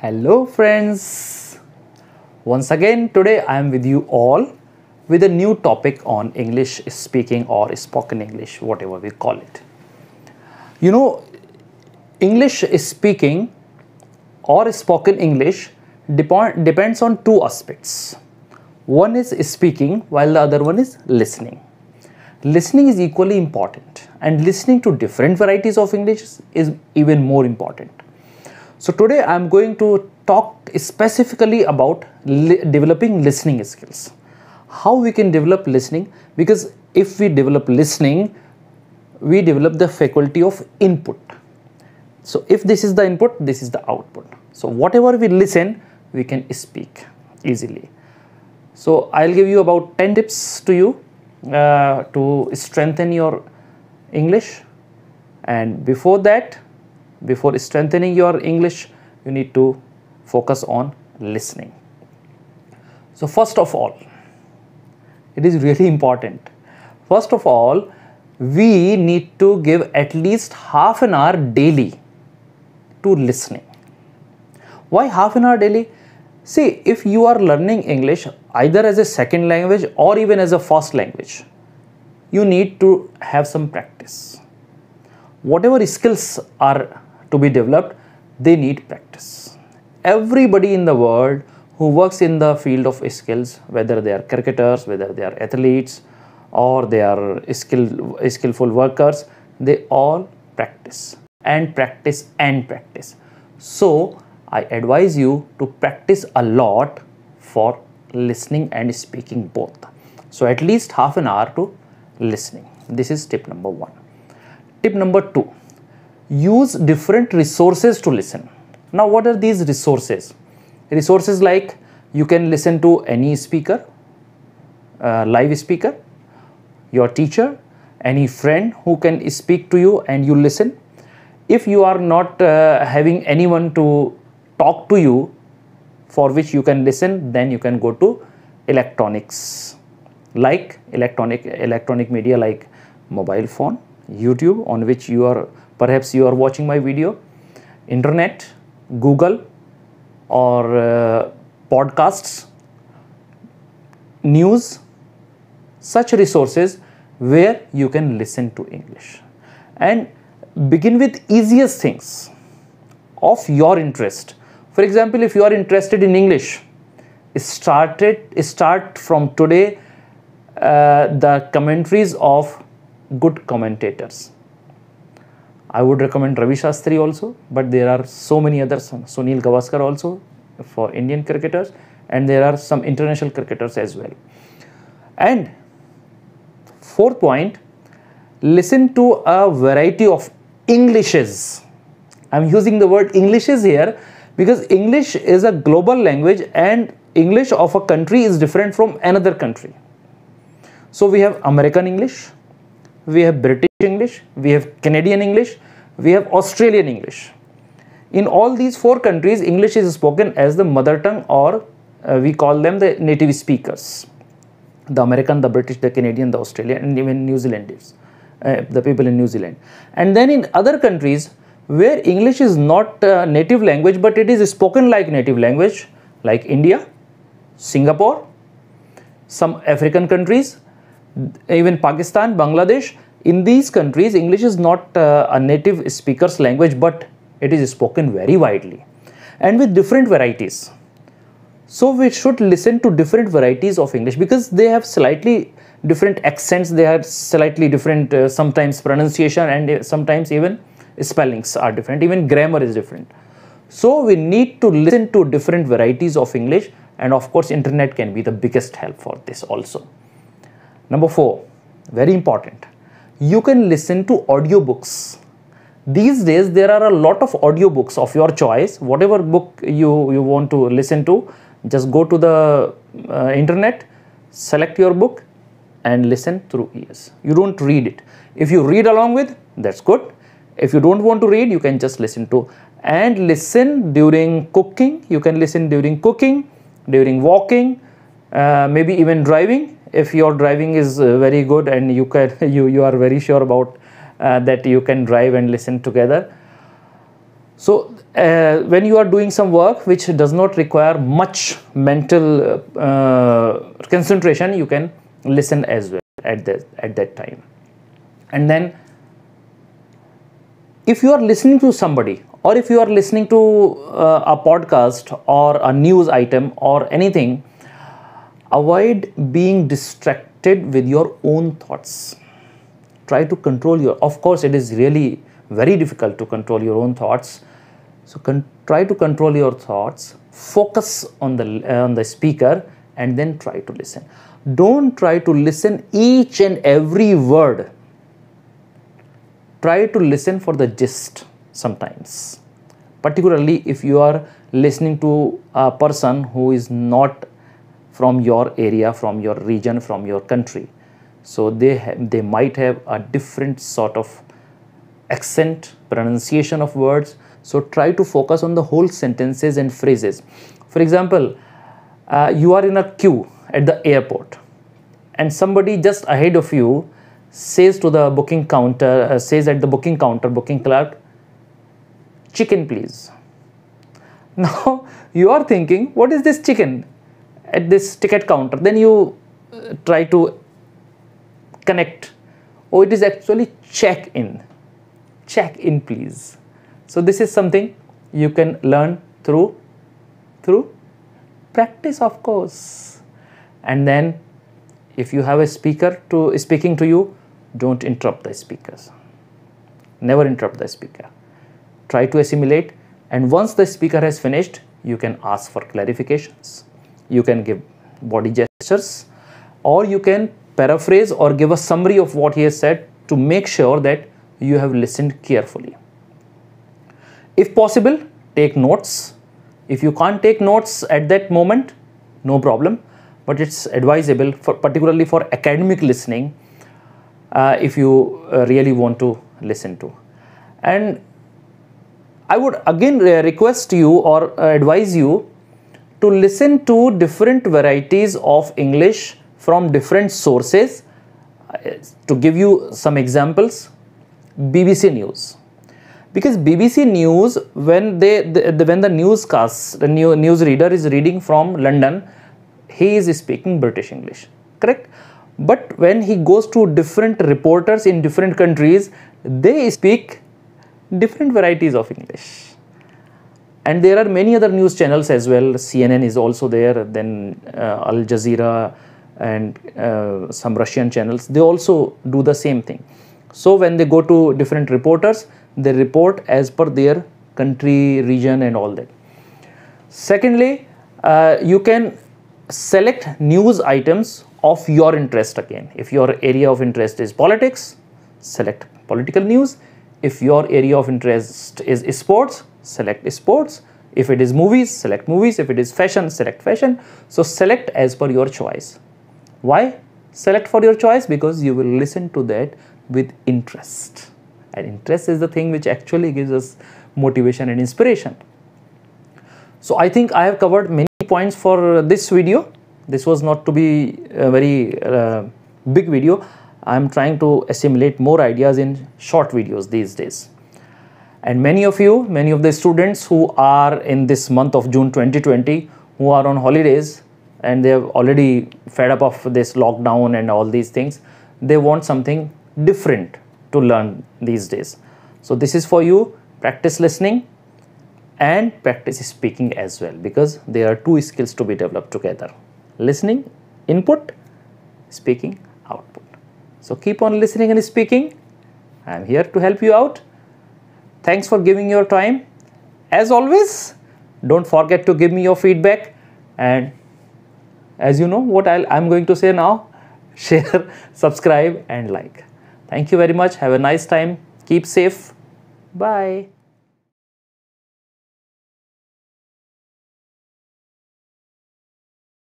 Hello friends! Once again today I am with you all with a new topic on English speaking or spoken English whatever we call it. You know English speaking or spoken English dep depends on two aspects. One is speaking while the other one is listening. Listening is equally important and listening to different varieties of English is even more important so today I'm going to talk specifically about li developing listening skills. How we can develop listening because if we develop listening, we develop the faculty of input. So if this is the input, this is the output. So whatever we listen, we can speak easily. So I'll give you about 10 tips to you uh, to strengthen your English. And before that, before strengthening your English, you need to focus on listening. So, first of all, it is really important. First of all, we need to give at least half an hour daily to listening. Why half an hour daily? See, if you are learning English either as a second language or even as a first language, you need to have some practice. Whatever skills are to be developed, they need practice. Everybody in the world who works in the field of skills, whether they are cricketers, whether they are athletes, or they are skill, skillful workers, they all practice and practice and practice. So, I advise you to practice a lot for listening and speaking both. So, at least half an hour to listening. This is tip number one. Tip number two use different resources to listen. Now what are these resources? Resources like you can listen to any speaker, uh, live speaker, your teacher, any friend who can speak to you and you listen. If you are not uh, having anyone to talk to you for which you can listen, then you can go to electronics like electronic electronic media like mobile phone, YouTube on which you are perhaps you are watching my video, internet, Google or uh, podcasts, news, such resources where you can listen to English and begin with easiest things of your interest. For example, if you are interested in English, started start from today uh, the commentaries of good commentators. I would recommend Ravi Shastri also, but there are so many others, Sunil Gavaskar also for Indian cricketers, and there are some international cricketers as well. And fourth point, listen to a variety of Englishes. I'm using the word Englishes here because English is a global language and English of a country is different from another country. So we have American English, we have British English, we have Canadian English, we have Australian English. In all these four countries, English is spoken as the mother tongue or uh, we call them the native speakers. The American, the British, the Canadian, the Australian and even New Zealanders, uh, the people in New Zealand. And then in other countries where English is not a uh, native language but it is spoken like native language like India, Singapore, some African countries even Pakistan, Bangladesh, in these countries, English is not uh, a native speaker's language, but it is spoken very widely and with different varieties. So we should listen to different varieties of English because they have slightly different accents, they have slightly different uh, sometimes pronunciation and uh, sometimes even spellings are different, even grammar is different. So we need to listen to different varieties of English and of course internet can be the biggest help for this also. Number four, very important, you can listen to audiobooks. These days, there are a lot of audiobooks of your choice. Whatever book you, you want to listen to, just go to the uh, internet, select your book and listen through ears. You don't read it. If you read along with, that's good. If you don't want to read, you can just listen to. And listen during cooking. You can listen during cooking, during walking, uh, maybe even driving if your driving is uh, very good and you can you you are very sure about uh, that you can drive and listen together so uh, when you are doing some work which does not require much mental uh, uh concentration you can listen as well at the at that time and then if you are listening to somebody or if you are listening to uh, a podcast or a news item or anything avoid being distracted with your own thoughts try to control your of course it is really very difficult to control your own thoughts so try to control your thoughts focus on the uh, on the speaker and then try to listen don't try to listen each and every word try to listen for the gist sometimes particularly if you are listening to a person who is not from your area, from your region, from your country. So they, they might have a different sort of accent, pronunciation of words. So try to focus on the whole sentences and phrases. For example, uh, you are in a queue at the airport and somebody just ahead of you says to the booking counter, uh, says at the booking counter, booking clerk, chicken please. Now you are thinking, what is this chicken? at this ticket counter then you uh, try to connect or oh, it is actually check in check in please so this is something you can learn through through practice of course and then if you have a speaker to speaking to you don't interrupt the speakers never interrupt the speaker try to assimilate and once the speaker has finished you can ask for clarifications you can give body gestures or you can paraphrase or give a summary of what he has said to make sure that you have listened carefully. If possible, take notes. If you can't take notes at that moment, no problem, but it's advisable for particularly for academic listening uh, if you uh, really want to listen to. And I would again uh, request you or uh, advise you to listen to different varieties of English from different sources. To give you some examples, BBC News. Because BBC News, when they the, the, when the newscast, the new, news reader is reading from London, he is speaking British English, correct? But when he goes to different reporters in different countries, they speak different varieties of English and there are many other news channels as well cnn is also there then uh, al jazeera and uh, some russian channels they also do the same thing so when they go to different reporters they report as per their country region and all that secondly uh, you can select news items of your interest again if your area of interest is politics select political news if your area of interest is sports select sports. If it is movies, select movies. If it is fashion, select fashion. So select as per your choice. Why? Select for your choice because you will listen to that with interest. And interest is the thing which actually gives us motivation and inspiration. So I think I have covered many points for this video. This was not to be a very uh, big video. I am trying to assimilate more ideas in short videos these days and many of you many of the students who are in this month of june 2020 who are on holidays and they have already fed up of this lockdown and all these things they want something different to learn these days so this is for you practice listening and practice speaking as well because there are two skills to be developed together listening input speaking output so keep on listening and speaking i am here to help you out Thanks for giving your time. As always, don't forget to give me your feedback. And as you know, what i am going to say now, share, subscribe and like. Thank you very much. Have a nice time. Keep safe. Bye.